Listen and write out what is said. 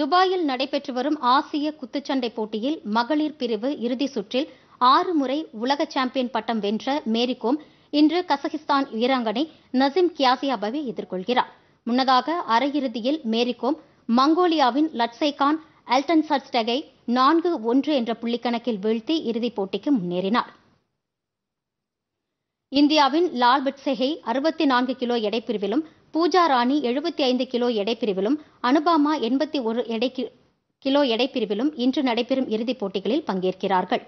துபாயில் நடைபெற்று வரும் ஆசிய குத்துச்சண்டை போட்டியில் மகளிர் பிரிவு இறுதி சுற்றில் ஆறு முறை உலக சாம்பியன் பட்டம் வென்ற மேரிகோம் இன்று கசகிஸ்தான் வீராங்கனை நசிம் கியாசியாபாவை எதிர்கொள்கிறார் முன்னதாக அரையிறுதியில் மேரிகோம் மங்கோலியாவின் லட்சைகான் அல்டன் சர்ஸ்டகை நான்கு ஒன்று என்ற புள்ளிக்கணக்கில் வீழ்த்தி இறுதிப் போட்டிக்கு முன்னேறினார் இந்தியாவின் லால் பட்சேகை அறுபத்தி நான்கு கிலோ எடை பிரிவிலும் பூஜா ராணி எழுபத்தி ஐந்து கிலோ எடை பிரிவிலும் அனுபாமா எண்பத்தி ஒரு எடை கிலோ எடை பிரிவிலும் இன்று நடைபெறும் இறுதிப் போட்டிகளில் பங்கேற்கிறார்கள்